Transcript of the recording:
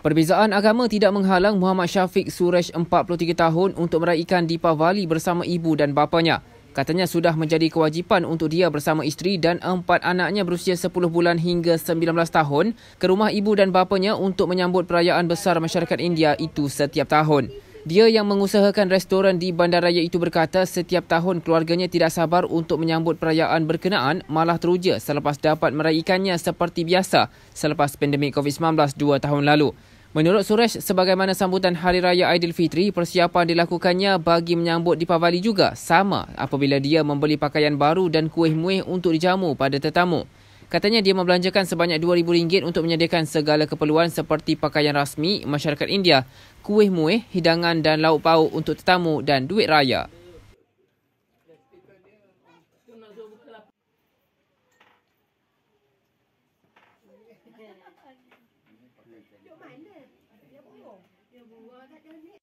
Perbezaan agama tidak menghalang Muhammad Syafiq Suresh 43 tahun untuk meraihkan Deepavali bersama ibu dan bapanya. Katanya sudah menjadi kewajipan untuk dia bersama isteri dan empat anaknya berusia 10 bulan hingga 19 tahun ke rumah ibu dan bapanya untuk menyambut perayaan besar masyarakat India itu setiap tahun. Dia yang mengusahakan restoran di bandaraya itu berkata setiap tahun keluarganya tidak sabar untuk menyambut perayaan berkenaan malah teruja selepas dapat meraihkannya seperti biasa selepas pandemik COVID-19 dua tahun lalu. Menurut Suresh, sebagaimana sambutan Hari Raya Aidilfitri, persiapan dilakukannya bagi menyambut di Dipavali juga sama apabila dia membeli pakaian baru dan kuih muih untuk dijamu pada tetamu. Katanya dia membelanjakan sebanyak RM2,000 untuk menyediakan segala keperluan seperti pakaian rasmi masyarakat India, kuih muih, hidangan dan lauk pauk untuk tetamu dan duit raya. आधा कर दिए